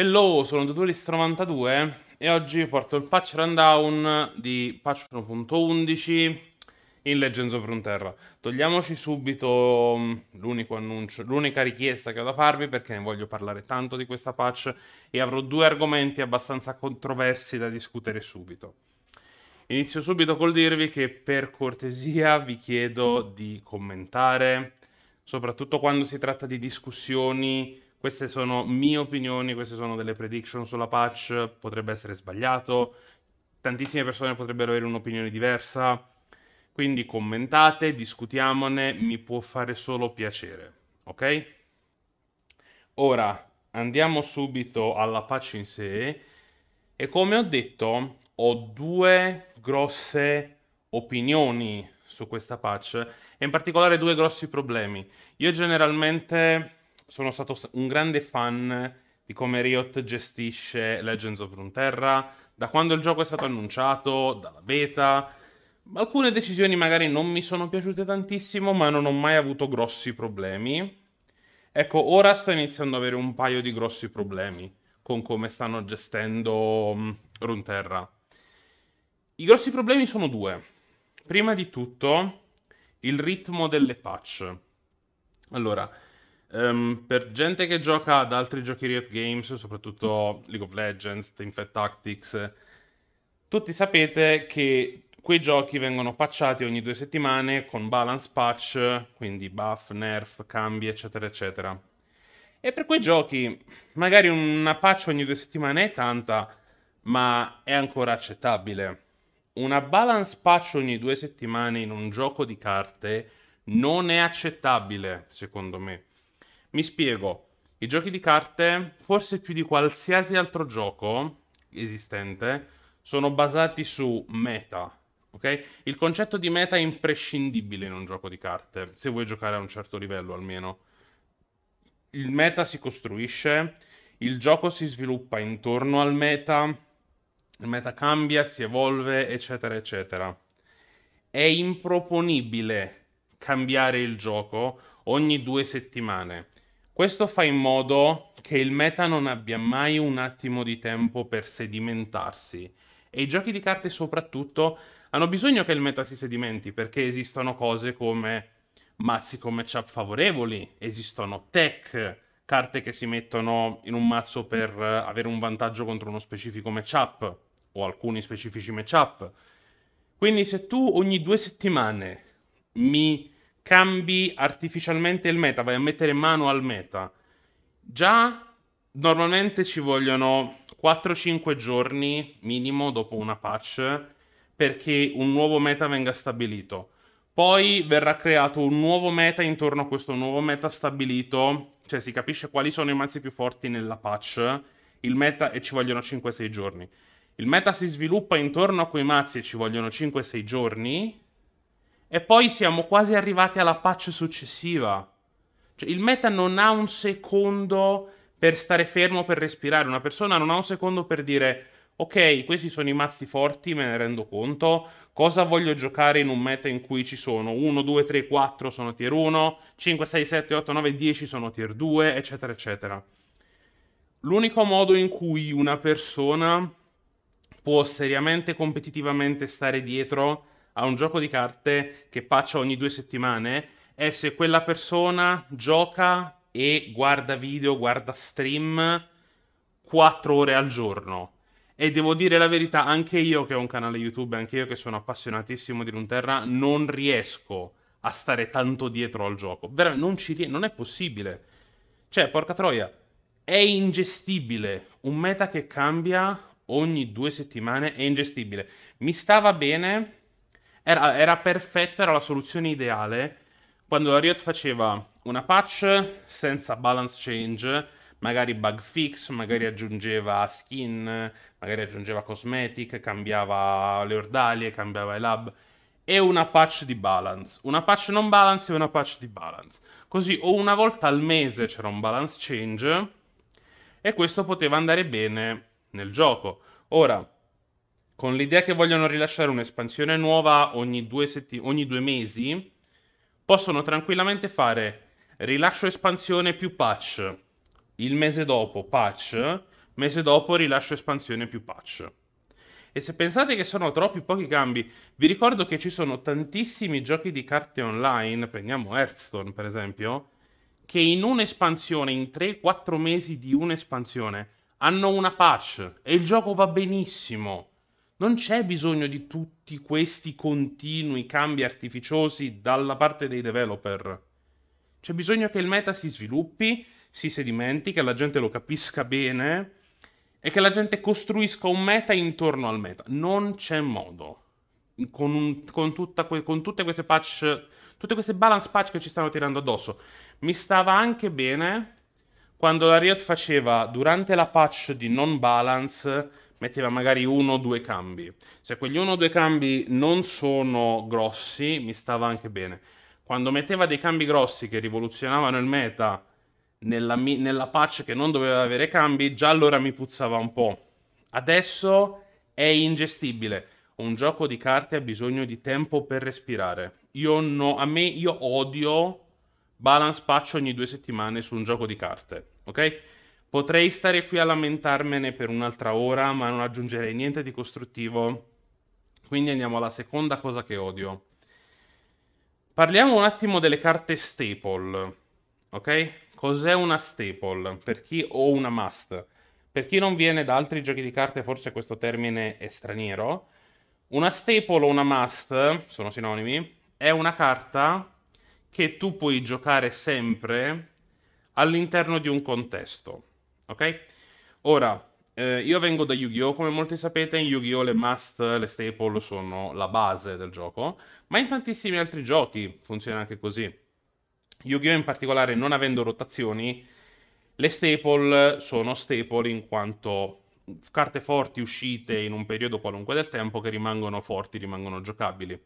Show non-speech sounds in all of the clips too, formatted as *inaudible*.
Hello, sono Duelist92 e oggi porto il patch rundown di patch 1.11 in Legends of Frontera. Togliamoci subito mm, l'unico annuncio, l'unica richiesta che ho da farvi perché ne voglio parlare tanto di questa patch e avrò due argomenti abbastanza controversi da discutere subito. Inizio subito col dirvi che per cortesia vi chiedo di commentare, soprattutto quando si tratta di discussioni queste sono mie opinioni, queste sono delle prediction sulla patch, potrebbe essere sbagliato, tantissime persone potrebbero avere un'opinione diversa, quindi commentate, discutiamone, mi può fare solo piacere, ok? Ora andiamo subito alla patch in sé e come ho detto ho due grosse opinioni su questa patch e in particolare due grossi problemi. Io generalmente sono stato un grande fan di come Riot gestisce Legends of Runeterra, da quando il gioco è stato annunciato, dalla beta. Alcune decisioni magari non mi sono piaciute tantissimo, ma non ho mai avuto grossi problemi. Ecco, ora sto iniziando ad avere un paio di grossi problemi con come stanno gestendo mm, Runeterra. I grossi problemi sono due. Prima di tutto, il ritmo delle patch. Allora, Um, per gente che gioca ad altri giochi Riot Games, soprattutto League of Legends, Team Fat Tactics, tutti sapete che quei giochi vengono patchati ogni due settimane con balance patch, quindi buff, nerf, cambi, eccetera, eccetera. E per quei giochi, magari una patch ogni due settimane è tanta, ma è ancora accettabile. Una balance patch ogni due settimane in un gioco di carte non è accettabile, secondo me. Mi spiego. I giochi di carte, forse più di qualsiasi altro gioco esistente, sono basati su meta. Okay? Il concetto di meta è imprescindibile in un gioco di carte, se vuoi giocare a un certo livello almeno. Il meta si costruisce, il gioco si sviluppa intorno al meta, il meta cambia, si evolve, eccetera, eccetera. È improponibile cambiare il gioco ogni due settimane questo fa in modo che il meta non abbia mai un attimo di tempo per sedimentarsi. E i giochi di carte soprattutto hanno bisogno che il meta si sedimenti perché esistono cose come mazzi con matchup favorevoli, esistono tech, carte che si mettono in un mazzo per eh, avere un vantaggio contro uno specifico matchup o alcuni specifici matchup. Quindi se tu ogni due settimane mi cambi artificialmente il meta, vai a mettere mano al meta. Già normalmente ci vogliono 4-5 giorni minimo dopo una patch perché un nuovo meta venga stabilito. Poi verrà creato un nuovo meta intorno a questo nuovo meta stabilito, cioè si capisce quali sono i mazzi più forti nella patch, il meta e ci vogliono 5-6 giorni. Il meta si sviluppa intorno a quei mazzi e ci vogliono 5-6 giorni, e poi siamo quasi arrivati alla patch successiva. Cioè, il meta non ha un secondo per stare fermo, per respirare. Una persona non ha un secondo per dire ok, questi sono i mazzi forti, me ne rendo conto, cosa voglio giocare in un meta in cui ci sono 1, 2, 3, 4 sono tier 1, 5, 6, 7, 8, 9, 10 sono tier 2, eccetera, eccetera. L'unico modo in cui una persona può seriamente, competitivamente stare dietro a un gioco di carte che paccia ogni due settimane è se quella persona gioca e guarda video, guarda stream 4 ore al giorno. E devo dire la verità, anche io che ho un canale YouTube, anche io che sono appassionatissimo di Runeterra, non riesco a stare tanto dietro al gioco. Veramente, non, ci rie- non è possibile. Cioè, porca troia, è ingestibile. Un meta che cambia ogni due settimane è ingestibile. Mi stava bene era, era perfetta, era la soluzione ideale. Quando la Riot faceva una patch senza balance change, magari bug fix, magari aggiungeva skin, magari aggiungeva cosmetic, cambiava le ordalie, cambiava i lab e una patch di balance. Una patch non balance e una patch di balance. Così o una volta al mese c'era un balance change e questo poteva andare bene nel gioco. Ora, con l'idea che vogliono rilasciare un'espansione nuova ogni due, setti- ogni due mesi, possono tranquillamente fare rilascio espansione più patch, il mese dopo patch, mese dopo rilascio espansione più patch. E se pensate che sono troppi pochi cambi, vi ricordo che ci sono tantissimi giochi di carte online, prendiamo Hearthstone per esempio, che in un'espansione, in 3-4 mesi di un'espansione, hanno una patch e il gioco va benissimo. Non c'è bisogno di tutti questi continui cambi artificiosi dalla parte dei developer. C'è bisogno che il meta si sviluppi, si sedimenti, che la gente lo capisca bene e che la gente costruisca un meta intorno al meta. Non c'è modo. Con, un, con, que, con tutte queste patch, tutte queste balance patch che ci stanno tirando addosso. Mi stava anche bene quando la Riot faceva durante la patch di non balance metteva magari uno o due cambi. Se quegli uno o due cambi non sono grossi, mi stava anche bene. Quando metteva dei cambi grossi che rivoluzionavano il meta nella, nella patch che non doveva avere cambi, già allora mi puzzava un po'. Adesso è ingestibile. Un gioco di carte ha bisogno di tempo per respirare. Io no, a me io odio balance patch ogni due settimane su un gioco di carte, ok? Potrei stare qui a lamentarmene per un'altra ora, ma non aggiungerei niente di costruttivo. Quindi andiamo alla seconda cosa che odio. Parliamo un attimo delle carte staple, ok? Cos'è una staple? Per chi o una must? Per chi non viene da altri giochi di carte, forse questo termine è straniero. Una staple o una must, sono sinonimi, è una carta che tu puoi giocare sempre all'interno di un contesto ok? Ora, eh, io vengo da Yu-Gi-Oh! Come molti sapete, in Yu-Gi-Oh! le must, le staple sono la base del gioco, ma in tantissimi altri giochi funziona anche così. Yu-Gi-Oh! in particolare, non avendo rotazioni, le staple sono staple in quanto carte forti uscite in un periodo qualunque del tempo che rimangono forti, rimangono giocabili.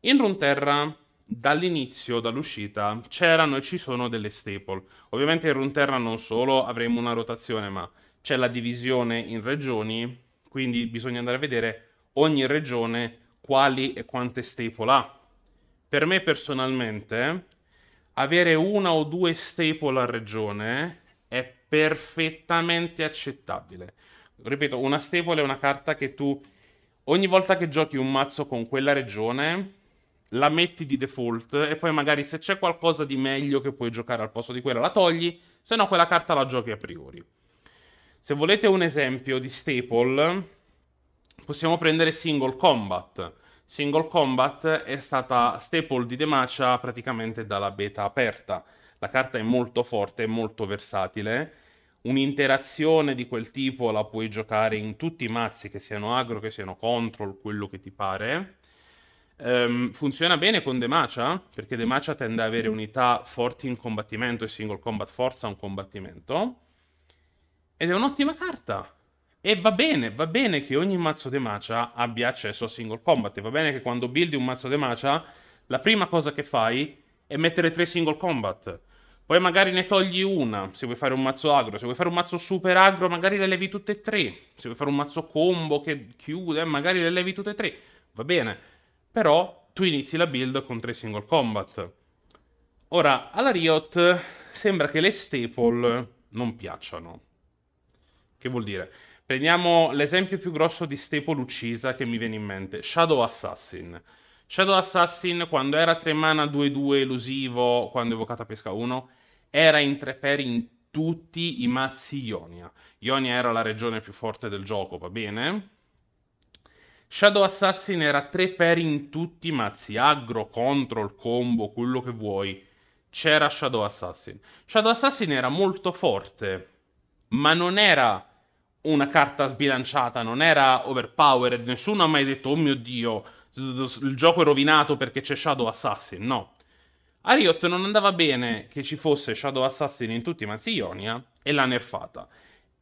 In Runeterra dall'inizio, dall'uscita, c'erano e ci sono delle staple. Ovviamente in Runterra non solo, avremo una rotazione, ma c'è la divisione in regioni, quindi bisogna andare a vedere ogni regione quali e quante staple ha. Per me personalmente, avere una o due staple a regione è perfettamente accettabile. Ripeto, una staple è una carta che tu ogni volta che giochi un mazzo con quella regione la metti di default e poi magari se c'è qualcosa di meglio che puoi giocare al posto di quella la togli, se no quella carta la giochi a priori. Se volete un esempio di staple, possiamo prendere Single Combat. Single Combat è stata staple di Demacia praticamente dalla beta aperta. La carta è molto forte, è molto versatile. Un'interazione di quel tipo la puoi giocare in tutti i mazzi, che siano agro, che siano control, quello che ti pare Um, funziona bene con Demacia, perché Demacia tende ad avere mm. unità forti in combattimento e single combat forza un combattimento. Ed è un'ottima carta. E va bene, va bene che ogni mazzo Demacia abbia accesso a single combat. E va bene che quando buildi un mazzo Demacia, la prima cosa che fai è mettere tre single combat. Poi magari ne togli una, se vuoi fare un mazzo agro, se vuoi fare un mazzo super agro, magari le levi tutte e tre. Se vuoi fare un mazzo combo che chiude, magari le levi tutte e tre. Va bene. Però tu inizi la build con tre single combat. Ora, alla Riot eh, sembra che le staple non piacciono. Che vuol dire? Prendiamo l'esempio più grosso di staple uccisa che mi viene in mente, Shadow Assassin. Shadow Assassin, quando era 3 mana 2-2 elusivo, quando evocata pesca 1, era in 3 per in tutti i mazzi Ionia. Ionia era la regione più forte del gioco, va bene? Shadow Assassin era 3 peri in tutti i mazzi, aggro, control, combo, quello che vuoi. C'era Shadow Assassin. Shadow Assassin era molto forte, ma non era una carta sbilanciata, non era overpowered. Nessuno ha mai detto, oh mio dio, il gioco è rovinato perché c'è Shadow Assassin. No. A Riot non andava bene che ci fosse Shadow Assassin in tutti i mazzi Ionia e l'ha nerfata.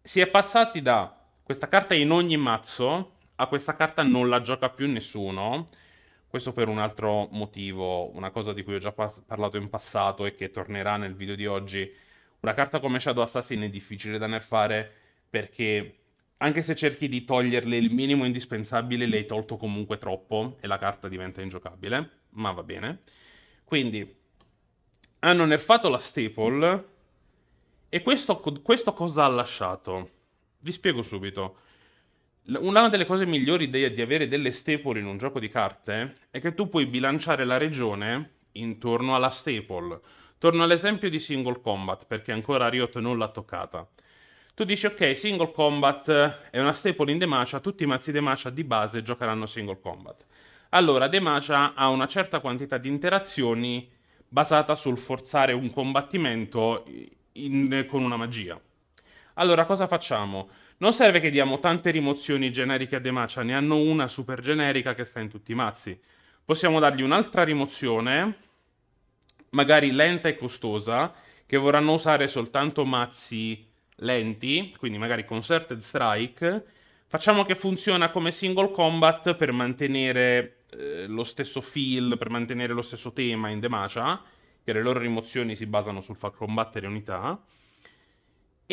Si è passati da questa carta in ogni mazzo, a ah, questa carta non la gioca più nessuno. Questo per un altro motivo, una cosa di cui ho già par parlato in passato e che tornerà nel video di oggi. Una carta come Shadow Assassin è difficile da nerfare perché anche se cerchi di toglierle il minimo indispensabile, le hai tolto comunque troppo e la carta diventa ingiocabile, ma va bene. Quindi hanno nerfato la staple e questo, questo cosa ha lasciato? Vi spiego subito. Una delle cose migliori di, di avere delle staple in un gioco di carte è che tu puoi bilanciare la regione intorno alla staple. Torno all'esempio di Single Combat, perché ancora Riot non l'ha toccata. Tu dici, ok, Single Combat eh, è una staple in Demacia, tutti i mazzi Demacia di base giocheranno Single Combat. Allora, Demacia ha una certa quantità di interazioni basata sul forzare un combattimento in, con una magia. Allora, cosa facciamo? Non serve che diamo tante rimozioni generiche a De Macia, ne hanno una super generica che sta in tutti i mazzi. Possiamo dargli un'altra rimozione, magari lenta e costosa, che vorranno usare soltanto mazzi lenti, quindi magari Concerted Strike. Facciamo che funziona come single combat per mantenere eh, lo stesso feel, per mantenere lo stesso tema in Demacia, che le loro rimozioni si basano sul far combattere unità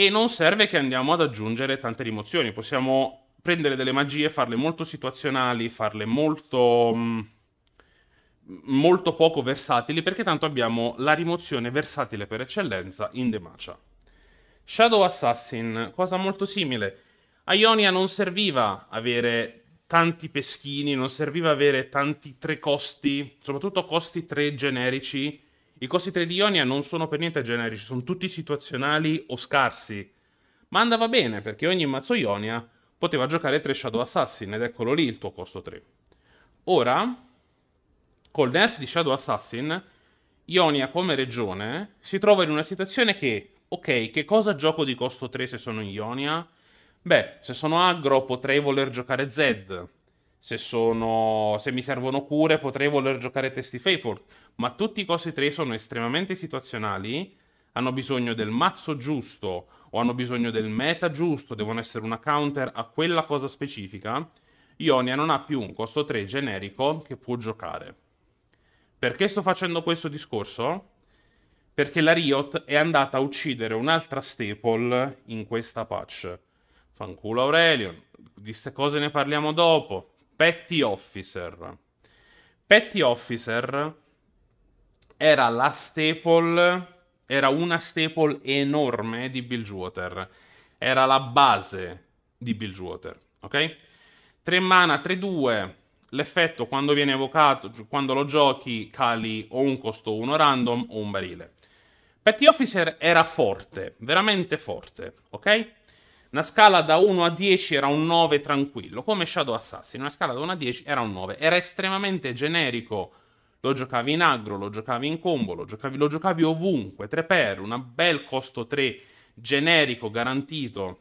e non serve che andiamo ad aggiungere tante rimozioni, possiamo prendere delle magie, farle molto situazionali, farle molto... Mm, molto poco versatili perché tanto abbiamo la rimozione versatile per eccellenza in Demacia. Shadow Assassin, cosa molto simile. A Ionia non serviva avere tanti peschini, non serviva avere tanti tre costi, soprattutto costi tre generici i costi 3 di Ionia non sono per niente generici, sono tutti situazionali o scarsi. Ma andava bene perché ogni mazzo Ionia poteva giocare 3 Shadow Assassin ed eccolo lì il tuo costo 3. Ora, col nerf di Shadow Assassin, Ionia come regione si trova in una situazione che, ok, che cosa gioco di costo 3 se sono in Ionia? Beh, se sono aggro potrei voler giocare Zed se, sono, se mi servono cure potrei voler giocare testi Faithful, ma tutti i costi 3 sono estremamente situazionali, hanno bisogno del mazzo giusto o hanno bisogno del meta giusto, devono essere una counter a quella cosa specifica, Ionia non ha più un costo 3 generico che può giocare. Perché sto facendo questo discorso? Perché la Riot è andata a uccidere un'altra staple in questa patch. Fanculo Aurelion, di queste cose ne parliamo dopo. Petty Officer. Petty Officer era la staple, era una staple enorme di Bilgewater. Era la base di Bilgewater, ok? 3 mana, 3-2, l'effetto quando viene evocato, quando lo giochi, cali o un costo 1 random o un barile. Petty Officer era forte, veramente forte, ok? Una scala da 1 a 10 era un 9 tranquillo, come Shadow Assassin. Una scala da 1 a 10 era un 9. Era estremamente generico. Lo giocavi in agro, lo giocavi in combo, lo giocavi, lo giocavi ovunque. 3 per, un bel costo 3 generico, garantito.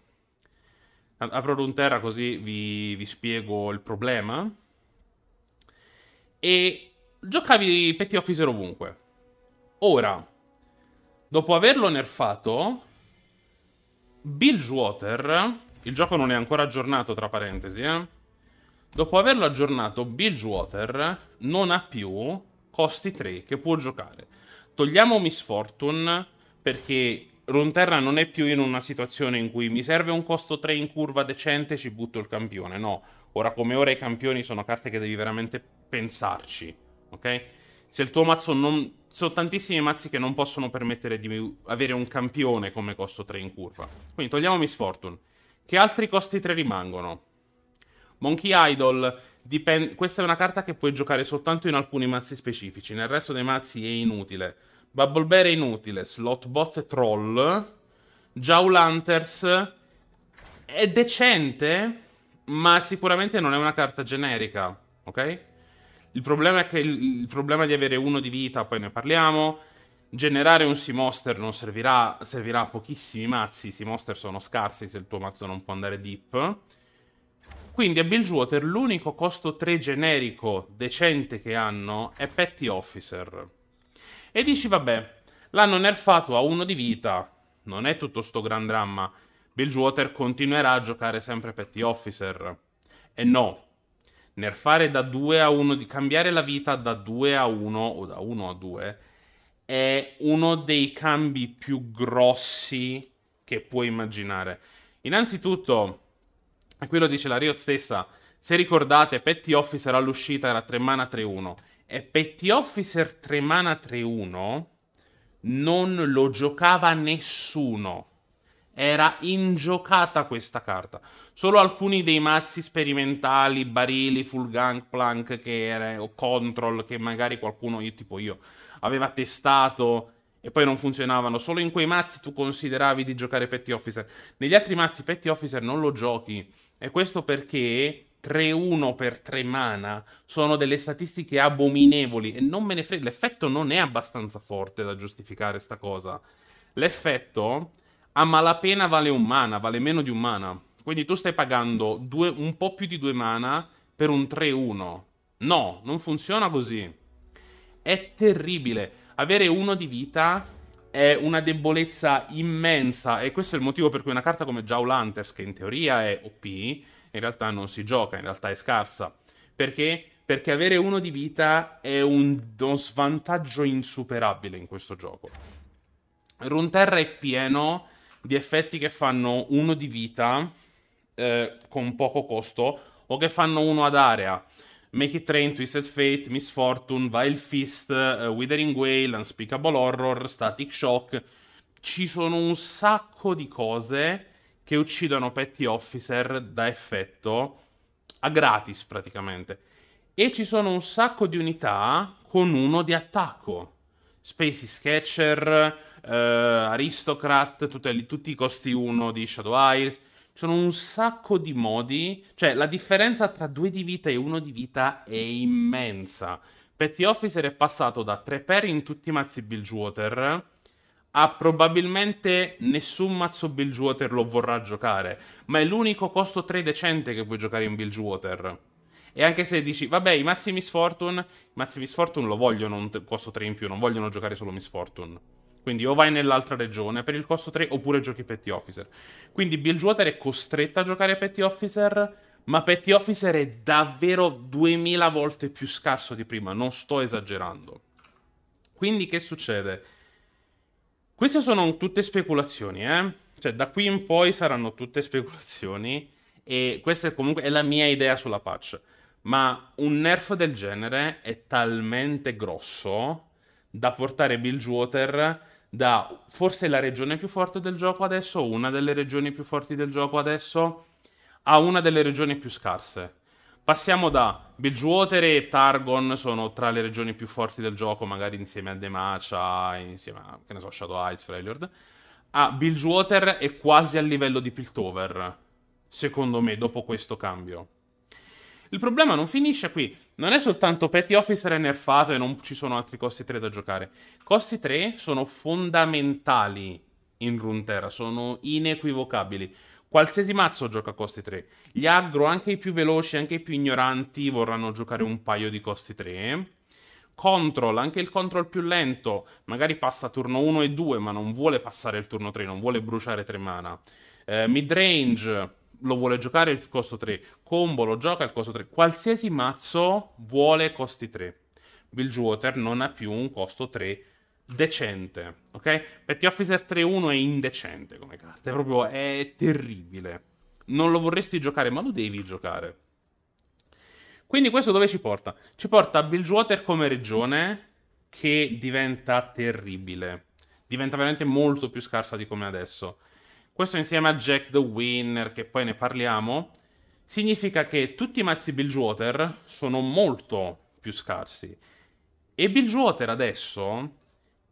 Apro l'Unterra così vi, vi spiego il problema. E giocavi Petty Officer ovunque. Ora, dopo averlo nerfato, Bilgewater, il gioco non è ancora aggiornato tra parentesi, eh? dopo averlo aggiornato Bilgewater non ha più costi 3 che può giocare. Togliamo Miss Fortune perché Runeterra non è più in una situazione in cui mi serve un costo 3 in curva decente ci butto il campione, no. Ora come ora i campioni sono carte che devi veramente pensarci, ok? Se il tuo mazzo non sono tantissimi mazzi che non possono permettere di avere un campione come costo 3 in curva. Quindi togliamo Miss Fortune. Che altri costi 3 rimangono? Monkey Idol, dipende... questa è una carta che puoi giocare soltanto in alcuni mazzi specifici, nel resto dei mazzi è inutile. Bubble Bear è inutile, Slot Slotbot e Troll, Jowl Hunters è decente, ma sicuramente non è una carta generica, ok? Il problema è che il, il problema di avere uno di vita, poi ne parliamo. Generare un Seamoster non servirà, servirà a pochissimi mazzi. I Seamoster sono scarsi se il tuo mazzo non può andare deep. Quindi a Bilgewater l'unico costo 3 generico decente che hanno è Petty Officer. E dici vabbè, l'hanno nerfato a uno di vita, non è tutto sto gran dramma. Bilgewater continuerà a giocare sempre Petty Officer. E no, nerfare da 2 a 1, di cambiare la vita da 2 a 1 o da 1 a 2 è uno dei cambi più grossi che puoi immaginare. Innanzitutto, e qui lo dice la Riot stessa, se ricordate, Petty Officer all'uscita era 3 mana 3-1 e Petty Officer 3 mana 3-1 non lo giocava nessuno. Era ingiocata questa carta. Solo alcuni dei mazzi sperimentali, Barili, Full Gangplank che era, o Control, che magari qualcuno, io tipo io, aveva testato e poi non funzionavano. Solo in quei mazzi tu consideravi di giocare Petty Officer. Negli altri mazzi Petty Officer non lo giochi. E questo perché 3-1 per 3 mana sono delle statistiche abominevoli e non me ne frega, l'effetto non è abbastanza forte da giustificare sta cosa. L'effetto a malapena vale un mana, vale meno di un mana. Quindi tu stai pagando due, un po' più di due mana per un 3-1. No, non funziona così. È terribile. Avere uno di vita è una debolezza immensa e questo è il motivo per cui una carta come Jaw Hunters, che in teoria è OP, in realtà non si gioca, in realtà è scarsa. Perché? Perché avere uno di vita è un, uno svantaggio insuperabile in questo gioco. Runeterra è pieno di effetti che fanno uno di vita eh, con poco costo o che fanno uno ad area. Make It Rain, Twisted Fate, Misfortune, Vile Fist, uh, Withering Whale, Unspeakable Horror, Static Shock. Ci sono un sacco di cose che uccidono Petty Officer da effetto a gratis praticamente. E ci sono un sacco di unità con uno di attacco. Spacey Sketcher, eh, Aristocrat, tutte, tutti i costi 1 di Shadow Isles. Ci sono un sacco di modi. Cioè, la differenza tra 2 di vita e 1 di vita è immensa. Petty Officer è passato da 3 per in tutti i mazzi Bilgewater a probabilmente nessun mazzo Bilgewater lo vorrà giocare, ma è l'unico costo 3 decente che puoi giocare in Bilgewater. E anche se dici, vabbè, i mazzi Misfortune, i mazzi Misfortune lo vogliono un costo 3 in più, non vogliono giocare solo Misfortune. Quindi o vai nell'altra regione per il costo 3 oppure giochi Petty Officer. Quindi Bilgewater è costretta a giocare Petty Officer, ma Petty Officer è davvero 2000 volte più scarso di prima, non sto esagerando. Quindi che succede? Queste sono tutte speculazioni, eh? Cioè da qui in poi saranno tutte speculazioni e questa è comunque è la mia idea sulla patch. Ma un nerf del genere è talmente grosso da portare Bilgewater da forse la regione più forte del gioco adesso, una delle regioni più forti del gioco adesso, a una delle regioni più scarse. Passiamo da Bilgewater e Targon sono tra le regioni più forti del gioco, magari insieme a Demacia, insieme a, che ne so, Shadow Heights, Freljord. A Bilgewater è quasi a livello di Piltover, secondo me, dopo questo cambio. Il problema non finisce qui. Non è soltanto Petty Officer è nerfato e non ci sono altri costi 3 da giocare. Costi 3 sono fondamentali in Runeterra, sono inequivocabili. Qualsiasi mazzo gioca a costi 3. Gli aggro, anche i più veloci, anche i più ignoranti, vorranno giocare un paio di costi 3. Control, anche il control più lento, magari passa turno 1 e 2, ma non vuole passare il turno 3, non vuole bruciare 3 mana. Eh, midrange, lo vuole giocare il costo 3, combo lo gioca il costo 3, qualsiasi mazzo vuole costi 3. Bilgewater non ha più un costo 3 decente, ok? Petty Officer 3-1 è indecente come carta, è proprio è terribile. Non lo vorresti giocare, ma lo devi giocare. Quindi questo dove ci porta? Ci porta a Bilgewater come regione che diventa terribile. Diventa veramente molto più scarsa di come adesso questo insieme a Jack the Winner, che poi ne parliamo, significa che tutti i mazzi Bilgewater sono molto più scarsi. E Bilgewater adesso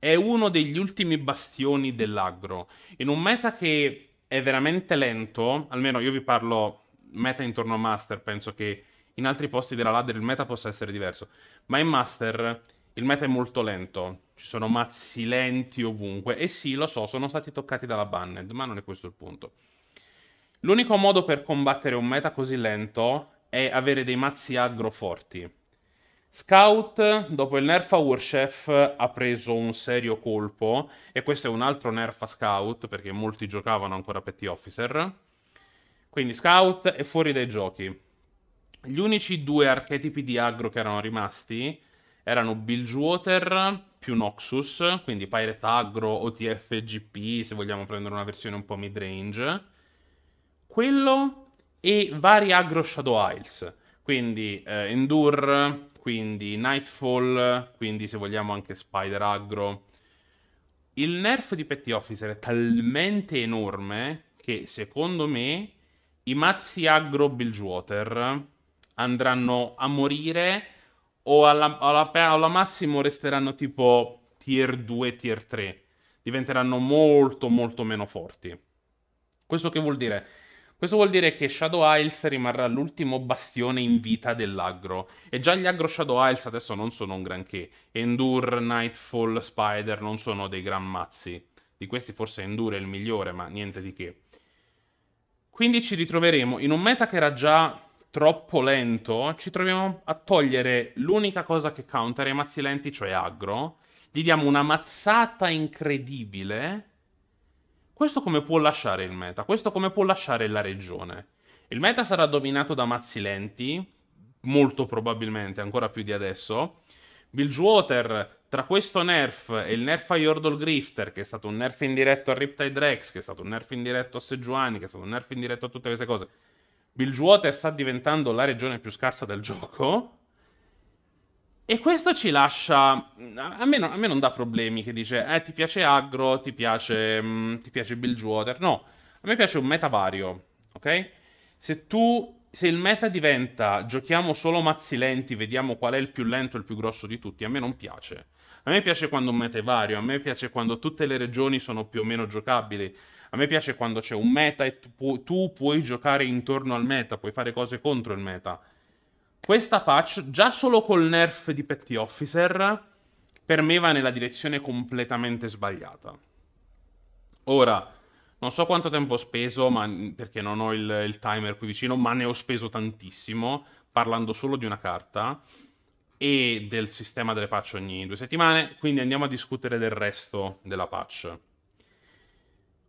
è uno degli ultimi bastioni dell'aggro. In un meta che è veramente lento, almeno io vi parlo meta intorno a Master, penso che in altri posti della ladder il meta possa essere diverso, ma in Master il meta è molto lento. Ci sono mazzi lenti ovunque. E sì, lo so, sono stati toccati dalla Banned, ma non è questo il punto. L'unico modo per combattere un meta così lento è avere dei mazzi aggro forti. Scout, dopo il nerf a Warchef, ha preso un serio colpo, e questo è un altro nerf a Scout, perché molti giocavano ancora Petty Officer. Quindi Scout è fuori dai giochi. Gli unici due archetipi di aggro che erano rimasti erano Bilgewater, più Noxus, quindi Pirate Agro, OTF GP, se vogliamo prendere una versione un po' mid-range. Quello e vari agro Shadow Isles, quindi eh, Endure, quindi Nightfall, quindi se vogliamo anche Spider Agro. Il nerf di Petty Officer è talmente enorme che secondo me i mazzi agro Bilgewater andranno a morire o alla, alla, alla massimo resteranno tipo tier 2, tier 3. Diventeranno molto, molto meno forti. Questo che vuol dire? Questo vuol dire che Shadow Isles rimarrà l'ultimo bastione in vita dell'aggro. E già gli aggro Shadow Isles adesso non sono un granché. Endure, Nightfall, Spider non sono dei gran mazzi. Di questi forse Endure è il migliore, ma niente di che. Quindi ci ritroveremo in un meta che era già troppo lento, ci troviamo a togliere l'unica cosa che counter i mazzi lenti, cioè aggro. Gli diamo una mazzata incredibile. Questo come può lasciare il meta? Questo come può lasciare la regione? Il meta sarà dominato da mazzi lenti, molto probabilmente, ancora più di adesso. Bilgewater, tra questo nerf e il nerf a Yordle Grifter, che è stato un nerf indiretto a Riptide Rex, che è stato un nerf indiretto a Sejuani, che è stato un nerf indiretto a tutte queste cose, Bilgewater sta diventando la regione più scarsa del gioco. E questo ci lascia. A me, non, a me non dà problemi che dice: Eh, ti piace aggro, ti piace, mh, mm, ti piace Bilgewater. No, a me piace un meta vario. Ok? Se tu. Se il meta diventa giochiamo solo mazzi lenti, vediamo qual è il più lento e il più grosso di tutti, a me non piace. A me piace quando un meta è vario, a me piace quando tutte le regioni sono più o meno giocabili. A me piace quando c'è un meta e tu, pu- tu puoi giocare intorno al meta, puoi fare cose contro il meta. Questa patch, già solo col nerf di Petty Officer, per me va nella direzione completamente sbagliata. Ora, non so quanto tempo ho speso, ma, perché non ho il, il, timer qui vicino, ma ne ho speso tantissimo, parlando solo di una carta e del sistema delle patch ogni due settimane, quindi andiamo a discutere del resto della patch.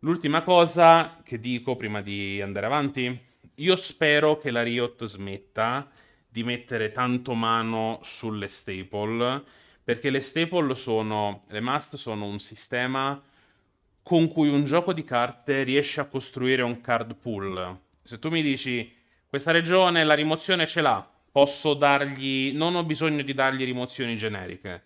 L'ultima cosa che dico prima di andare avanti, io spero che la Riot smetta di mettere tanto mano sulle staple, perché le staple sono, le must sono un sistema con cui un gioco di carte riesce a costruire un card pool. Se tu mi dici, questa regione la rimozione ce l'ha, posso dargli, non ho bisogno di dargli rimozioni generiche,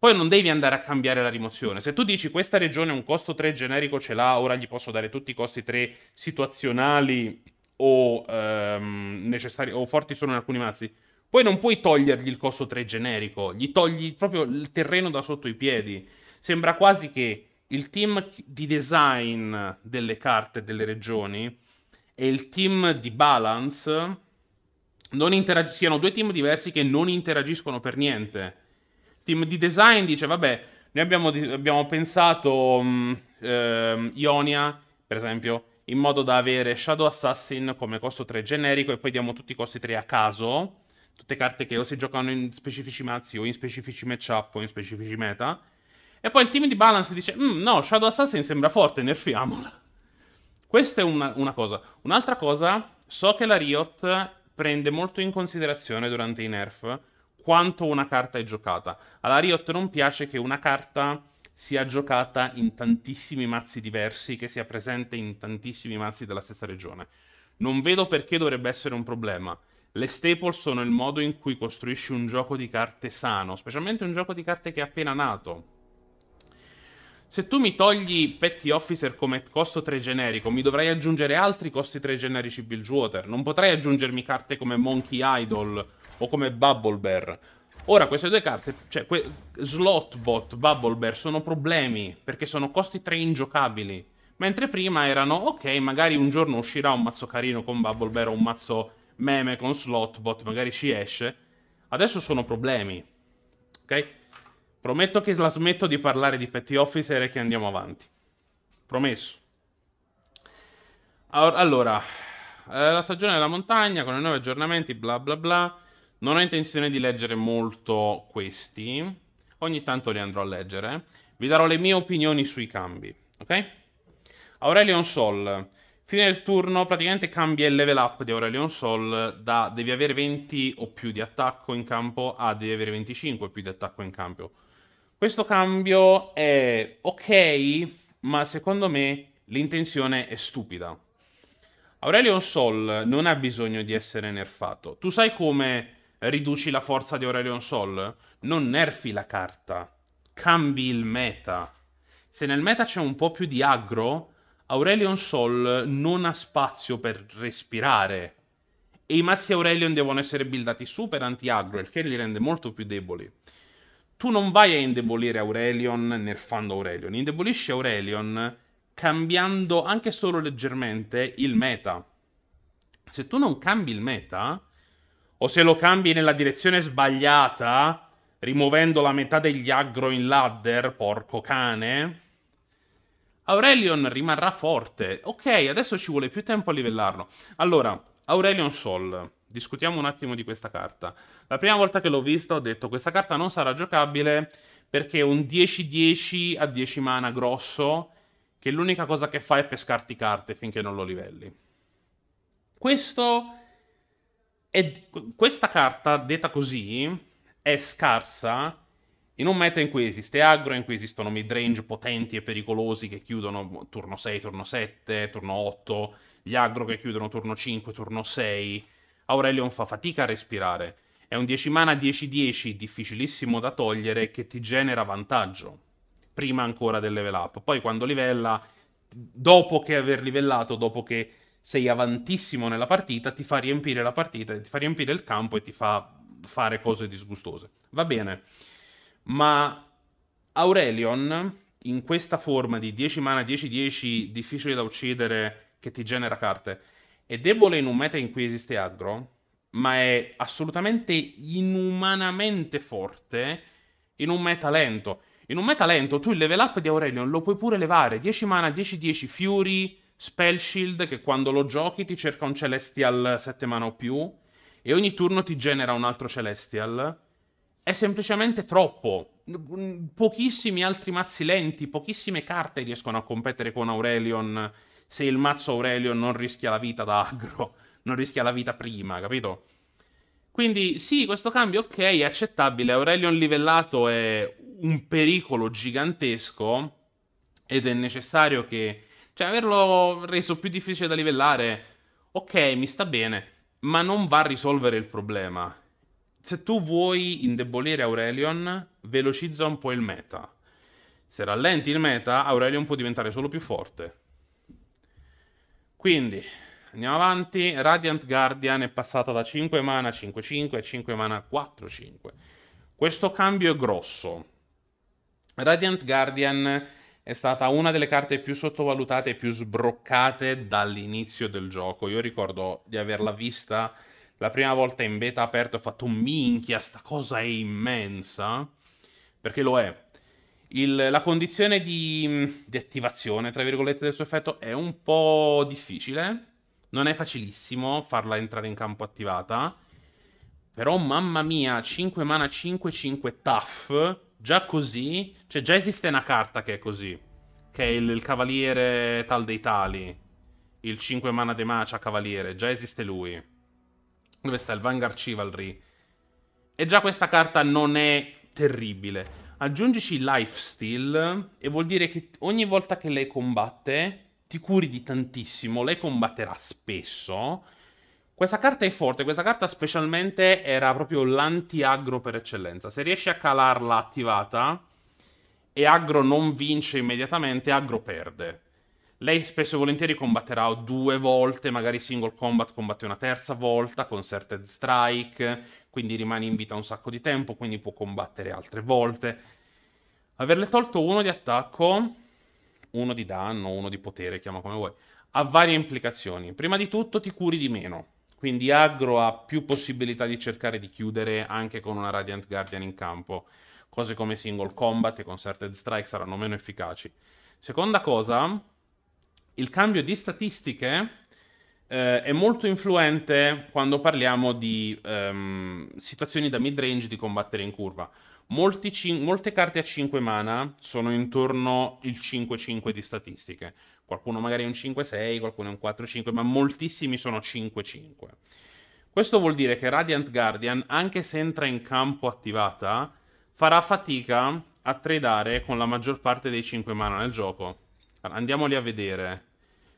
poi non devi andare a cambiare la rimozione. Se tu dici questa regione un costo 3 generico ce l'ha, ora gli posso dare tutti i costi 3 situazionali o, ehm, necessari, o forti solo in alcuni mazzi, poi non puoi togliergli il costo 3 generico, gli togli proprio il terreno da sotto i piedi. Sembra quasi che il team di design delle carte delle regioni e il team di balance siano due team diversi che non interagiscono per niente. Team di design dice, vabbè, noi abbiamo, abbiamo pensato mh, mm, ehm, Ionia, per esempio, in modo da avere Shadow Assassin come costo 3 generico e poi diamo tutti i costi 3 a caso, tutte carte che o si giocano in specifici mazzi o in specifici matchup o in specifici meta. E poi il team di balance dice, mm, no, Shadow Assassin sembra forte, nerfiamola. Questa è una, una cosa. Un'altra cosa, so che la Riot prende molto in considerazione durante i nerf quanto una carta è giocata. Alla Riot non piace che una carta sia giocata in tantissimi mazzi diversi, che sia presente in tantissimi mazzi della stessa regione. Non vedo perché dovrebbe essere un problema. Le staple sono il modo in cui costruisci un gioco di carte sano, specialmente un gioco di carte che è appena nato. Se tu mi togli Petty Officer come costo 3 generico, mi dovrai aggiungere altri costi 3 generici Water. Non potrei aggiungermi carte come Monkey Idol o come Bubble Bear. Ora queste due carte, cioè Slotbot, Bubble Bear, sono problemi, perché sono costi 3 ingiocabili. Mentre prima erano, ok, magari un giorno uscirà un mazzo carino con Bubble Bear o un mazzo meme con Slotbot, magari ci esce. Adesso sono problemi, ok? Prometto che la smetto di parlare di Petty Officer e che andiamo avanti. Promesso. Allora, eh, la stagione della montagna con i nuovi aggiornamenti, bla bla bla. Non ho intenzione di leggere molto questi, ogni tanto li andrò a leggere. Vi darò le mie opinioni sui cambi, ok? Aurelion Sol. Fine del turno, praticamente cambia il level up di Aurelion Sol da devi avere 20 o più di attacco in campo a devi avere 25 o più di attacco in campo. Questo cambio è ok, ma secondo me l'intenzione è stupida. Aurelion Sol non ha bisogno di essere nerfato. Tu sai come riduci la forza di Aurelion Sol, non nerfi la carta, cambi il meta. Se nel meta c'è un po' più di aggro, Aurelion Sol non ha spazio per respirare. E i mazzi Aurelion devono essere buildati super anti-aggro, il che li rende molto più deboli. Tu non vai a indebolire Aurelion nerfando Aurelion, indebolisci Aurelion cambiando anche solo leggermente il meta. Se tu non cambi il meta, o se lo cambi nella direzione sbagliata, rimuovendo la metà degli aggro in ladder, porco cane. Aurelion rimarrà forte. Ok, adesso ci vuole più tempo a livellarlo. Allora, Aurelion Sol. Discutiamo un attimo di questa carta. La prima volta che l'ho vista ho detto questa carta non sarà giocabile perché è un 10-10 a 10 mana grosso che l'unica cosa che fa è pescarti carte finché non lo livelli. Questo e questa carta, detta così, è scarsa in un meta in cui esiste aggro, in cui esistono midrange potenti e pericolosi che chiudono boh, turno 6, turno 7, turno 8, gli aggro che chiudono turno 5, turno 6. Aurelion fa fatica a respirare. È un 10 mana 10-10 difficilissimo da togliere che ti genera vantaggio, prima ancora del level up. Poi quando livella, dopo che aver livellato, dopo che sei avantissimo nella partita, ti fa riempire la partita, ti fa riempire il campo e ti fa fare cose disgustose. Va bene, ma Aurelion in questa forma di 10 mana 10-10 difficile da uccidere che ti genera carte è debole in un meta in cui esiste aggro, ma è assolutamente inumanamente forte in un meta lento. In un meta lento tu il level up di Aurelion lo puoi pure levare 10 mana 10-10 Fury Spell Shield che quando lo giochi ti cerca un Celestial 7 mana o più e ogni turno ti genera un altro Celestial. È semplicemente troppo. Pochissimi altri mazzi lenti, pochissime carte riescono a competere con Aurelion se il mazzo Aurelion non rischia la vita da agro, *laughs* non rischia la vita prima, capito? Quindi sì, questo cambio ok, è accettabile. Aurelion livellato è un pericolo gigantesco ed è necessario che cioè, averlo reso più difficile da livellare, ok, mi sta bene, ma non va a risolvere il problema. Se tu vuoi indebolire Aurelion, velocizza un po' il meta. Se rallenti il meta, Aurelion può diventare solo più forte. Quindi, andiamo avanti. Radiant Guardian è passata da 5 mana 5-5 a 5 mana 4-5. Questo cambio è grosso. Radiant Guardian è stata una delle carte più sottovalutate e più sbroccate dall'inizio del gioco. Io ricordo di averla vista la prima volta in beta aperto e ho fatto minchia, sta cosa è immensa, perché lo è. Il, la condizione di, di attivazione, tra virgolette, del suo effetto è un po' difficile, non è facilissimo farla entrare in campo attivata. Però, mamma mia, 5 mana 5, 5 tough già così, cioè già esiste una carta che è così, che è il, il cavaliere tal dei tali, il 5 mana de macia cavaliere, già esiste lui. Dove sta il Vanguard Chivalry? E già questa carta non è terribile. Aggiungici lifesteal e vuol dire che ogni volta che lei combatte ti curi di tantissimo, lei combatterà spesso questa carta è forte, questa carta specialmente era proprio l'anti-aggro per eccellenza. Se riesci a calarla attivata e aggro non vince immediatamente, aggro perde. Lei spesso e volentieri combatterà due volte, magari single combat combatte una terza volta, concerted strike, quindi rimane in vita un sacco di tempo, quindi può combattere altre volte. Averle tolto uno di attacco, uno di danno, uno di potere, chiama come vuoi, ha varie implicazioni. Prima di tutto ti curi di meno quindi Agro ha più possibilità di cercare di chiudere anche con una Radiant Guardian in campo. Cose come single combat e concerted strike saranno meno efficaci. Seconda cosa, il cambio di statistiche eh, è molto influente quando parliamo di ehm, situazioni da mid range di combattere in curva cin- molte carte a 5 mana sono intorno il 5-5 di statistiche. Qualcuno magari è un 5-6, qualcuno è un 4-5, ma moltissimi sono 5-5. Questo vuol dire che Radiant Guardian, anche se entra in campo attivata, farà fatica a tradare con la maggior parte dei 5 mana nel gioco. Andiamoli a vedere.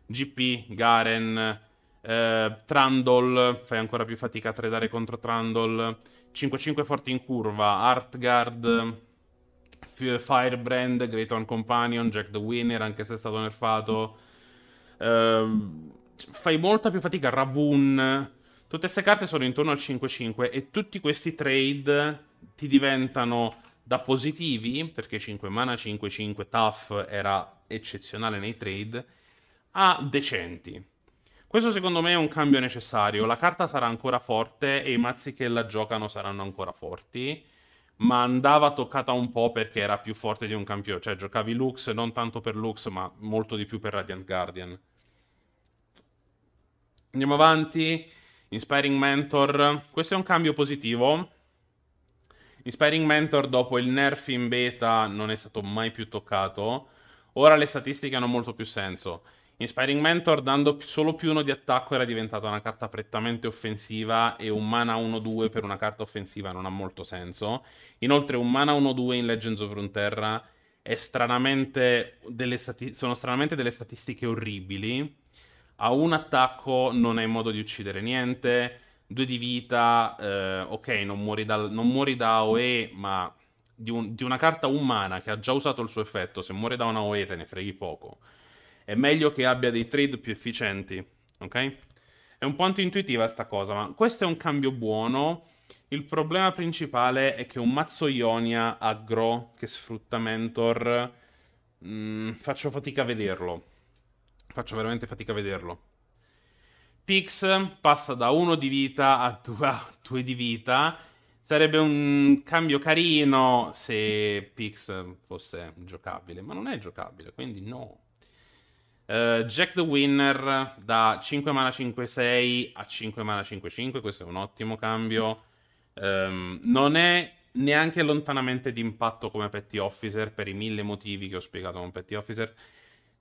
GP, Garen, eh, Trundle, fai ancora più fatica a tradare contro Trundle. 5-5 forti in curva, Artguard, Firebrand, Great Companion, Jack the Winner, anche se è stato nerfato. Ehm, fai molta più fatica, Ravun. Tutte queste carte sono intorno al 5-5 e tutti questi trade ti diventano da positivi, perché 5 mana, 5-5 tough era eccezionale nei trade, a decenti. Questo secondo me è un cambio necessario. La carta sarà ancora forte e i mazzi che la giocano saranno ancora forti. Ma andava toccata un po' perché era più forte di un campione. Cioè, giocavi Lux non tanto per Lux, ma molto di più per Radiant Guardian. Andiamo avanti. Inspiring Mentor. Questo è un cambio positivo. Inspiring Mentor, dopo il nerf in beta, non è stato mai più toccato. Ora le statistiche hanno molto più senso Inspiring Mentor, dando solo più uno di attacco, era diventata una carta prettamente offensiva e un mana 1-2 per una carta offensiva non ha molto senso. Inoltre un mana 1-2 in Legends of Runeterra stranamente stati- sono stranamente delle statistiche orribili. A un attacco non hai modo di uccidere niente, Due di vita, eh, ok, non muori, da, non muori da OE, ma di, un, di una carta umana che ha già usato il suo effetto, se muore da una OE te ne freghi poco è meglio che abbia dei trade più efficienti, ok? È un po' intuitiva sta cosa, ma questo è un cambio buono. Il problema principale è che un mazzo Ionia aggro che sfrutta Mentor, mh, mm, faccio fatica a vederlo. Faccio veramente fatica a vederlo. Pix passa da 1 di vita a 2 di vita. Sarebbe un cambio carino se Pix fosse giocabile, ma non è giocabile, quindi no. Eh, Jack the Winner da 5 mana 5-6 a 5 mana 5-5, questo è un ottimo cambio. Um, non è neanche lontanamente d'impatto come Petty Officer per i mille motivi che ho spiegato con Petty Officer.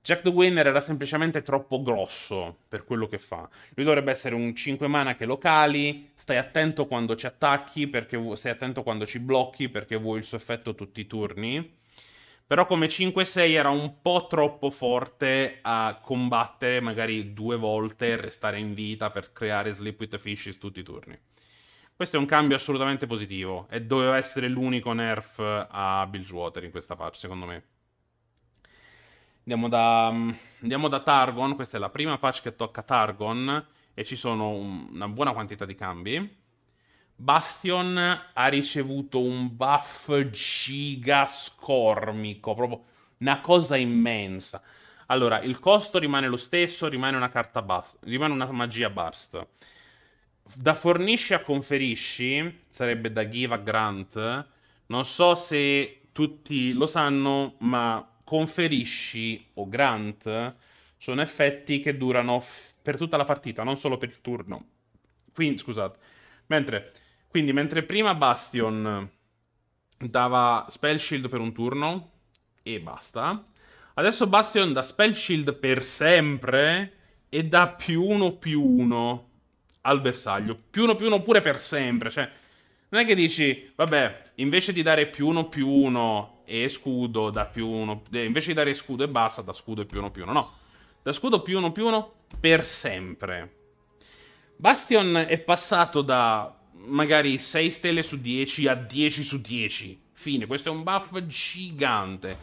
Jack the Winner era semplicemente troppo grosso per quello che fa. Lui dovrebbe essere un 5 mana che locali, stai attento quando ci attacchi, perché stai attento quando ci blocchi, perché vuoi il suo effetto tutti i turni. Però come 5-6 era un po' troppo forte a combattere magari due volte e restare in vita per creare Sleep with the Fishes tutti i turni. Questo è un cambio assolutamente positivo e doveva essere l'unico nerf a Bilgewater in questa patch, secondo me. Andiamo da, andiamo da Targon, questa è la prima patch che tocca Targon e ci sono un, una buona quantità di cambi. Bastion ha ricevuto un buff gigascormico, proprio una cosa immensa. Allora, il costo rimane lo stesso, rimane una carta bust, rimane una magia burst. Da fornisci a conferisci, sarebbe da give a grant, non so se tutti lo sanno, ma conferisci o grant sono effetti che durano per tutta la partita, non solo per il turno. Quindi, scusate. Mentre quindi, mentre prima Bastion dava Spell Shield per un turno e basta, adesso Bastion dà Spell Shield per sempre e dà più uno più uno al bersaglio. Più uno più uno pure per sempre, cioè... Non è che dici, vabbè, invece di dare più uno più uno e scudo, da più uno... Eh, invece di dare scudo e basta, da scudo e più uno più uno. No, da scudo più uno più uno per sempre. Bastion è passato da magari 6 stelle su 10 a 10 su 10. Fine, questo è un buff gigante.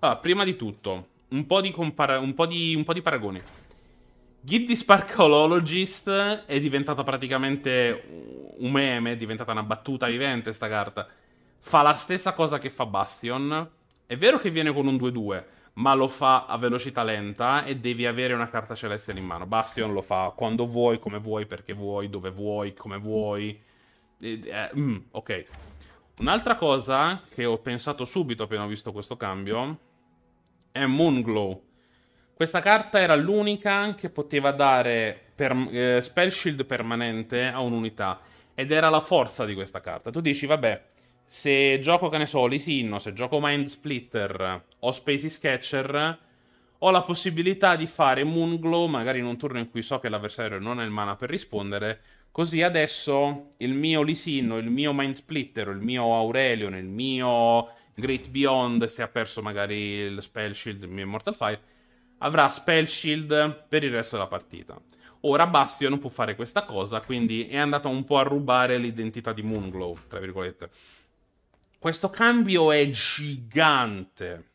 Allora, ah, prima di tutto, un po' di, un po di, un po di paragoni. Guild di Sparkolologist è diventata praticamente un meme, è diventata una battuta vivente sta carta. Fa la stessa cosa che fa Bastion. È vero che viene con un 2-2, ma lo fa a velocità lenta e devi avere una carta celeste in mano. Bastion lo fa quando vuoi, come vuoi, perché vuoi, dove vuoi, come vuoi. Eh, eh, mm, ok. Un'altra cosa che ho pensato subito appena ho visto questo cambio è Moonglow. Questa carta era l'unica che poteva dare per, eh, spell shield permanente a un'unità. Ed era la forza di questa carta. Tu dici, vabbè, se gioco, che ne so, Lisinno, se gioco Mind Splitter o Spacey Sketcher, ho la possibilità di fare Moonglow magari in un turno in cui so che l'avversario non ha il mana per rispondere, Così adesso il mio Lisino, il mio Mind Splitter, il mio Aurelion, il mio Great Beyond, se ha perso magari il Spell Shield, il mio Immortal Fire, avrà Spell Shield per il resto della partita. Ora Bastion non può fare questa cosa, quindi è andata un po' a rubare l'identità di Moonglow, tra virgolette. Questo cambio è gigante.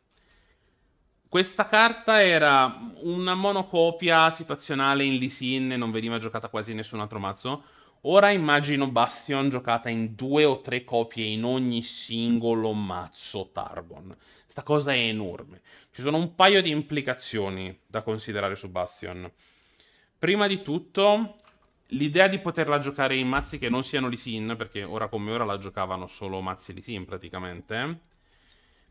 Questa carta era una monocopia situazionale in Lee Sin e non veniva giocata quasi in nessun altro mazzo. Ora immagino Bastion giocata in due o tre copie in ogni singolo mazzo Targon. Sta cosa è enorme. Ci sono un paio di implicazioni da considerare su Bastion. Prima di tutto, l'idea di poterla giocare in mazzi che non siano Lee Sin, perché ora come ora la giocavano solo mazzi Lee Sin praticamente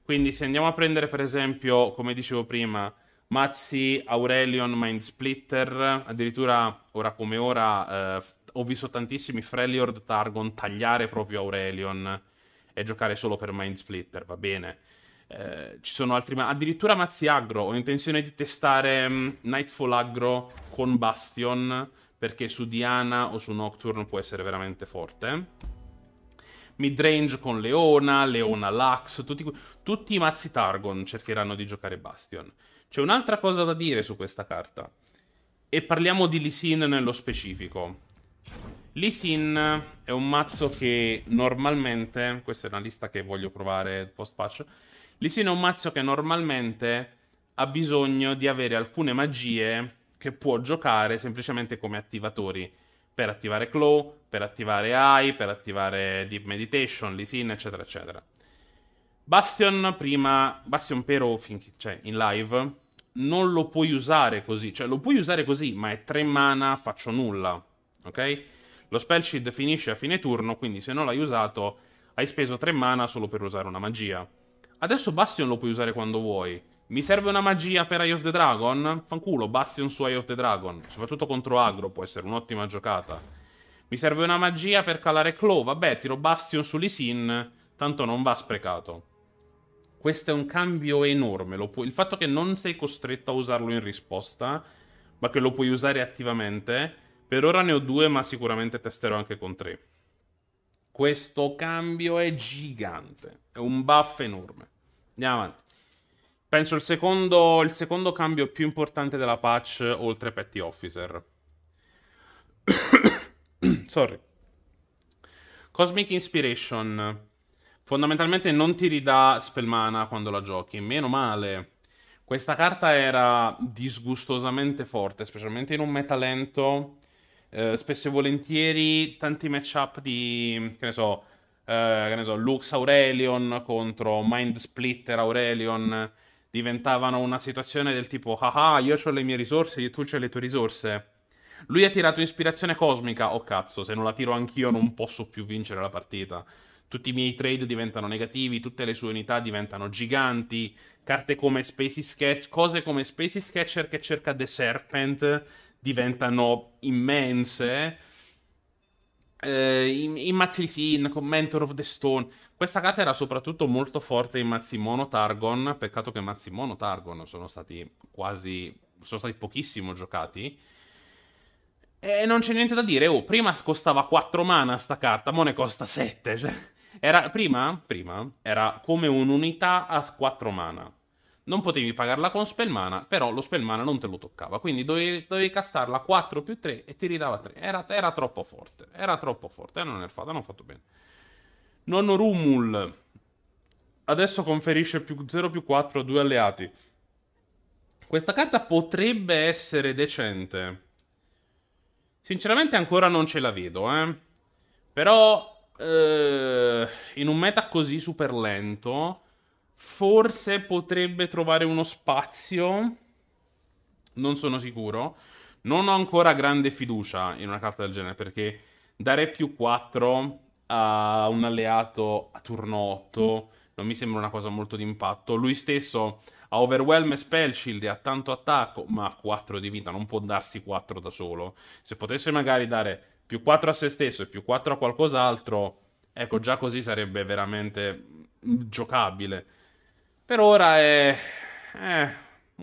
quindi se andiamo a prendere per esempio, come dicevo prima, Mazzi, Aurelion, Mindsplitter, addirittura ora come ora eh, ho visto tantissimi Freljord Targon tagliare proprio Aurelion e giocare solo per Mindsplitter, va bene. Eh, ci sono altri, ma addirittura Mazzi Aggro, ho intenzione di testare um, Nightfall Aggro con Bastion perché su Diana o su Nocturne può essere veramente forte midrange con Leona, Leona Lux, tutti, tutti i mazzi Targon cercheranno di giocare Bastion. C'è un'altra cosa da dire su questa carta. E parliamo di Lee Sin nello specifico. Lee Sin è un mazzo che normalmente, questa è una lista che voglio provare post patch, Lee Sin è un mazzo che normalmente ha bisogno di avere alcune magie che può giocare semplicemente come attivatori per attivare Claw, per attivare AI, per attivare Deep Meditation, Lisin, eccetera, eccetera. Bastion prima, Bastion però, finché, cioè, in live, non lo puoi usare così, cioè lo puoi usare così, ma è 3 mana, faccio nulla, ok? Lo spell sheet finisce a fine turno, quindi se non l'hai usato, hai speso 3 mana solo per usare una magia. Adesso Bastion lo puoi usare quando vuoi. Mi serve una magia per Eye of the Dragon? Fanculo, Bastion su Eye of the Dragon. Soprattutto contro agro può essere un'ottima giocata. Mi serve una magia per calare Claw. Vabbè, tiro Bastion su Lisin. Tanto non va sprecato. Questo è un cambio enorme. il fatto che non sei costretto a usarlo in risposta, ma che lo puoi usare attivamente. Per ora ne ho due, ma sicuramente testerò anche con tre. Questo cambio è gigante. È un buff enorme. Andiamo avanti. Penso il secondo, il secondo cambio più importante della patch, oltre Petty Officer. *coughs* Sorry. Cosmic Inspiration. Fondamentalmente non ti ridà spellmana quando la giochi, meno male. Questa carta era disgustosamente forte, specialmente in un meta lento. Eh, spesso e volentieri tanti matchup di, che ne so, eh, che ne so, Lux Aurelion contro Mind Splitter Aurelion diventavano una situazione del tipo ah ah, io ho le mie risorse e tu c'hai le tue risorse. Lui ha tirato ispirazione cosmica, oh cazzo, se non la tiro anch'io non posso più vincere la partita. Tutti i miei trade diventano negativi, tutte le sue unità diventano giganti, carte come Spacey Sketch, cose come Spacey Sketcher che cerca The Serpent diventano immense eh, in, in mazzi Sin con Mentor of the Stone. Questa carta era soprattutto molto forte in mazzi mono Targon. Peccato che mazzi mono Targon sono stati quasi. sono stati pochissimo giocati. E non c'è niente da dire. Oh, prima costava 4 mana sta carta, mo ne costa 7. Cioè, era, prima, prima era come un'unità a 4 mana non potevi pagarla con Spellmana, però lo Spellmana non te lo toccava, quindi dovevi, dovevi castarla 4 più 3 e ti ridava 3. Era, era troppo forte, era troppo forte, hanno eh, nerfato, hanno fatto bene. Nonno Rumul, adesso conferisce più 0 più 4 a due alleati. Questa carta potrebbe essere decente. Sinceramente ancora non ce la vedo, eh. Però, eh, in un meta così super lento forse potrebbe trovare uno spazio. Non sono sicuro. Non ho ancora grande fiducia in una carta del genere perché dare più 4 a un alleato a turno 8 mm. non mi sembra una cosa molto d'impatto. Lui stesso ha overwhelm e spell shield e ha tanto attacco, ma ha 4 di vita, non può darsi 4 da solo. Se potesse magari dare più 4 a se stesso e più 4 a qualcos'altro, ecco, già così sarebbe veramente giocabile per ora è... Eh,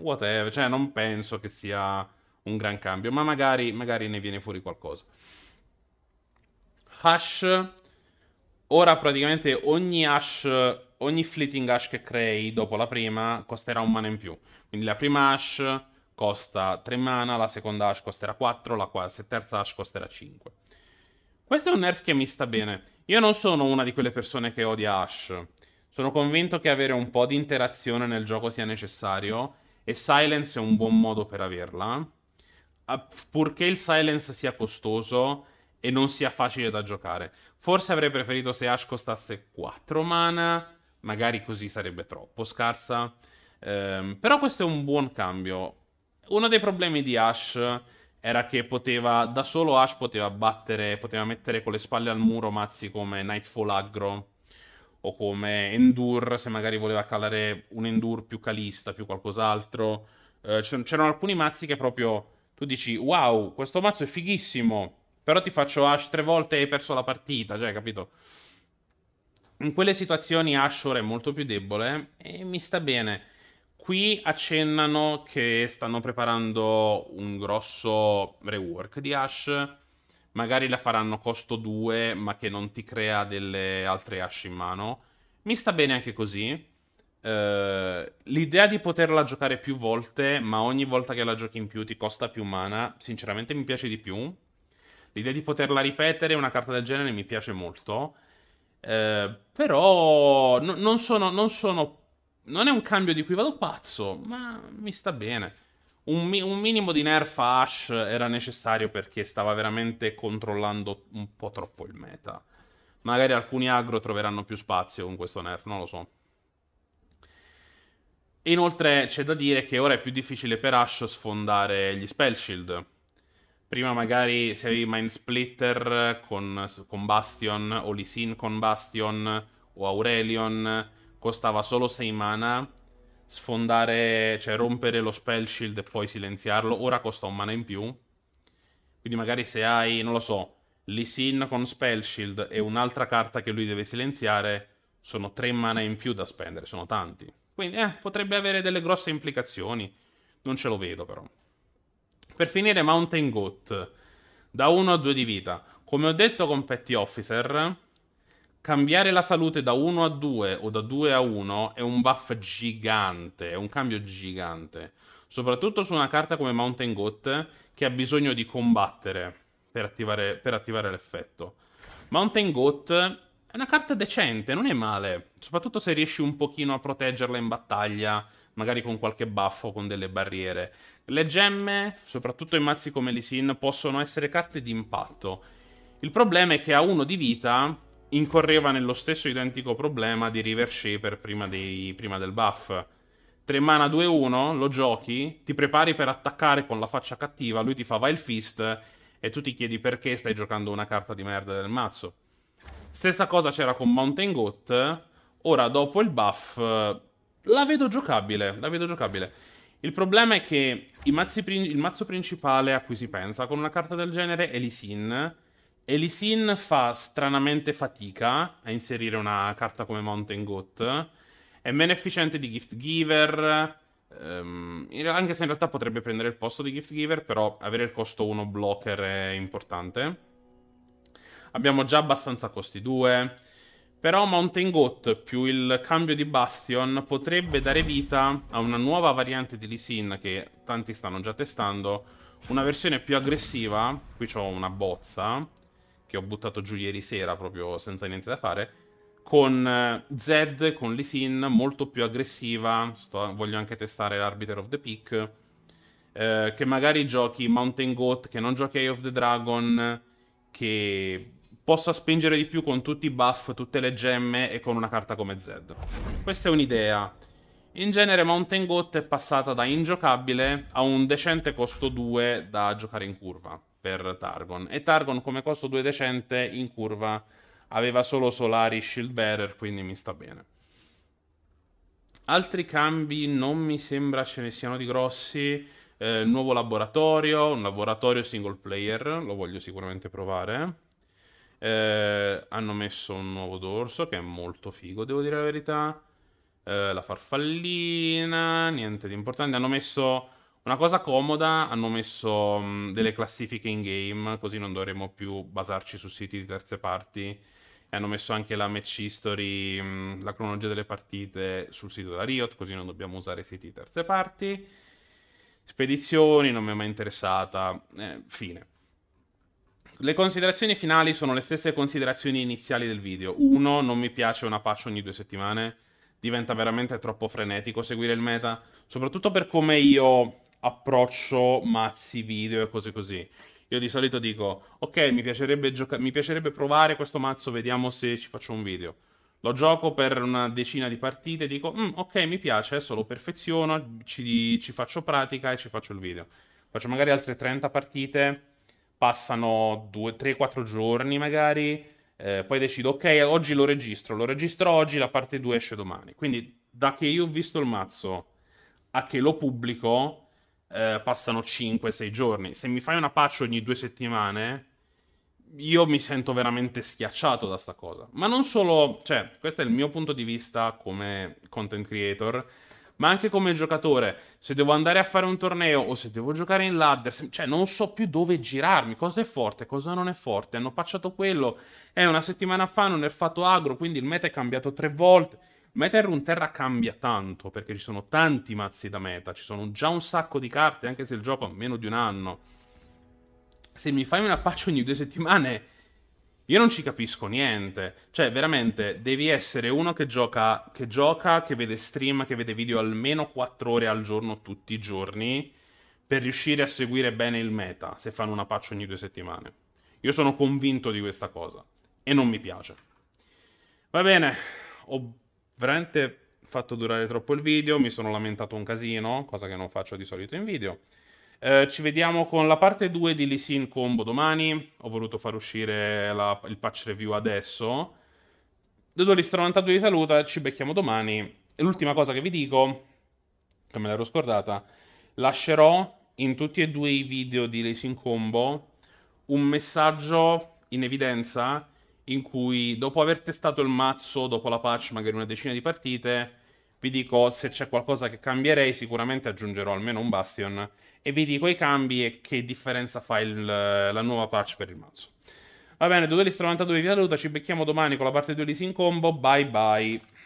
whatever, cioè non penso che sia un gran cambio, ma magari, magari ne viene fuori qualcosa. Hash, ora praticamente ogni hash, ogni fleeting hash che crei dopo la prima costerà un mana in più. Quindi la prima hash costa 3 mana, la seconda hash costerà 4, la terza hash costerà 5. Questo è un nerf che mi sta bene. Io non sono una di quelle persone che odia hash. Sono convinto che avere un po' di interazione nel gioco sia necessario e Silence è un buon modo per averla. Ah, purché il Silence sia costoso e non sia facile da giocare. Forse avrei preferito se Ash costasse 4 mana, magari così sarebbe troppo scarsa. Ehm, però questo è un buon cambio. Uno dei problemi di Ash era che poteva, da solo Ash poteva battere, poteva mettere con le spalle al muro mazzi come Nightfall Aggro o come Endure, se magari voleva calare un Endure più calista, più qualcos'altro. Eh, c'erano alcuni mazzi che proprio tu dici, wow, questo mazzo è fighissimo, però ti faccio Ash tre volte e hai perso la partita, cioè, capito? In quelle situazioni Ashore è molto più debole e mi sta bene. Qui accennano che stanno preparando un grosso rework di Ash magari la faranno costo 2, ma che non ti crea delle altre hash in mano. Mi sta bene anche così. Uh, l'idea di poterla giocare più volte, ma ogni volta che la giochi in più ti costa più mana, sinceramente mi piace di più. L'idea di poterla ripetere una carta del genere mi piace molto. Uh, però no, non sono, non sono. Non è un cambio di cui vado pazzo, ma mi sta bene. Un, mi- un, minimo di nerf a Ash era necessario perché stava veramente controllando un po' troppo il meta. Magari alcuni agro troveranno più spazio con questo nerf, non lo so. Inoltre c'è da dire che ora è più difficile per Ash sfondare gli spell shield. Prima magari se avevi Mind Splitter con, con Bastion o Lisin con Bastion o Aurelion costava solo 6 mana sfondare, cioè rompere lo spell shield e poi silenziarlo, ora costa un mana in più. Quindi magari se hai, non lo so, Lisin con spell shield e un'altra carta che lui deve silenziare, sono tre mana in più da spendere, sono tanti. Quindi eh, potrebbe avere delle grosse implicazioni, non ce lo vedo però. Per finire Mountain Goat, da 1 a 2 di vita. Come ho detto con Petty Officer, Cambiare la salute da 1 a 2 o da 2 a 1 è un buff gigante, è un cambio gigante. Soprattutto su una carta come Mountain Goat che ha bisogno di combattere per attivare, attivare l'effetto. Mountain Goat è una carta decente, non è male. Soprattutto se riesci un pochino a proteggerla in battaglia magari con qualche buff o con delle barriere. Le gemme, soprattutto in mazzi come l'Isin, possono essere carte di impatto. Il problema è che a 1 di vita incorreva nello stesso identico problema di River Shaper prima, dei, prima del buff. 3 mana 2-1, lo giochi, ti prepari per attaccare con la faccia cattiva, lui ti fa vai fist e tu ti chiedi perché stai giocando una carta di merda del mazzo. Stessa cosa c'era con Mountain Goat, ora dopo il buff la vedo giocabile, la vedo giocabile. Il problema è che il mazzo principale a cui si pensa con una carta del genere è l'Isin, Elisin fa stranamente fatica a inserire una carta come Mountain Goat. È meno efficiente di Gift Giver. Um, anche se in realtà potrebbe prendere il posto di Gift Giver, però avere il costo 1 blocker è importante. Abbiamo già abbastanza costi 2. Però Mountain Goat più il cambio di Bastion potrebbe dare vita a una nuova variante di Lisin che tanti stanno già testando. Una versione più aggressiva. Qui ho una bozza che ho buttato giù ieri sera proprio senza niente da fare, con eh, Zed, con Lisin, molto più aggressiva, Sto, voglio anche testare l'Arbiter of the Peak, eh, che magari giochi Mountain Goat, che non giochi Eye of the Dragon, che possa spingere di più con tutti i buff, tutte le gemme e con una carta come Zed. Questa è un'idea. In genere Mountain Goat è passata da ingiocabile a un decente costo 2 da giocare in curva per Targon. E Targon come costo 2 decente in curva aveva solo Solari Shield Bearer, quindi mi sta bene. Altri cambi non mi sembra ce ne siano di grossi. Eh, nuovo laboratorio, un laboratorio single player, lo voglio sicuramente provare. Eh, hanno messo un nuovo dorso che è molto figo, devo dire la verità. Eh, la farfallina, niente di importante. Hanno messo una cosa comoda, hanno messo mm, delle classifiche in game, così non dovremo più basarci su siti di terze parti. E hanno messo anche la match history, mm, la cronologia delle partite sul sito della Riot, così non dobbiamo usare siti di terze parti. Spedizioni, non mi è mai interessata. Eh, fine. Le considerazioni finali sono le stesse considerazioni iniziali del video. Uno, non mi piace una patch ogni due settimane. Diventa veramente troppo frenetico seguire il meta, soprattutto per come io approccio mazzi, video e cose così. Io di solito dico, ok, mi piacerebbe, gioca- mi piacerebbe provare questo mazzo, vediamo se ci faccio un video. Lo gioco per una decina di partite, dico, mm, ok, mi piace, adesso lo perfeziono, ci, ci faccio pratica e ci faccio il video. Faccio magari altre 30 partite, passano 3-4 giorni magari, eh, poi decido, ok, oggi lo registro, lo registro oggi, la parte 2 esce domani. Quindi da che io ho visto il mazzo a che lo pubblico eh, passano 5-6 giorni. Se mi fai una patch ogni due settimane, io mi sento veramente schiacciato da sta cosa. Ma non solo, cioè, questo è il mio punto di vista come content creator, ma anche come giocatore. Se devo andare a fare un torneo o se devo giocare in ladder, se, cioè, non so più dove girarmi. Cosa è forte, cosa non è forte. Hanno patchato quello. È eh, una settimana fa, non è fatto agro, quindi il meta è cambiato tre volte. Meta e Runeterra cambia tanto perché ci sono tanti mazzi da meta, ci sono già un sacco di carte, anche se il gioco ha meno di un anno. Se mi fai una patch ogni due settimane, io non ci capisco niente. Cioè, veramente, devi essere uno che gioca, che, gioca, che vede stream, che vede video almeno 4 ore al giorno tutti i giorni per riuscire a seguire bene il meta se fanno una patch ogni due settimane. Io sono convinto di questa cosa e non mi piace. Va bene, ho veramente fatto durare troppo il video, mi sono lamentato un casino, cosa che non faccio di solito in video. Eh, ci vediamo con la parte 2 di Lisin Combo domani. Ho voluto far uscire la, il patch review adesso. Dodolista 92 vi saluta, ci becchiamo domani. E l'ultima cosa che vi dico, che me l'ero scordata, lascerò in tutti e due i video di Lisin Combo un messaggio in evidenza in cui dopo aver testato il mazzo, dopo la patch, magari una decina di partite, vi dico se c'è qualcosa che cambierei, sicuramente aggiungerò almeno un Bastion e vi dico i cambi e che differenza fa il, la nuova patch per il mazzo. Va bene, Duelist 92 vi saluta, ci becchiamo domani con la parte 2 di Sin Combo, bye bye.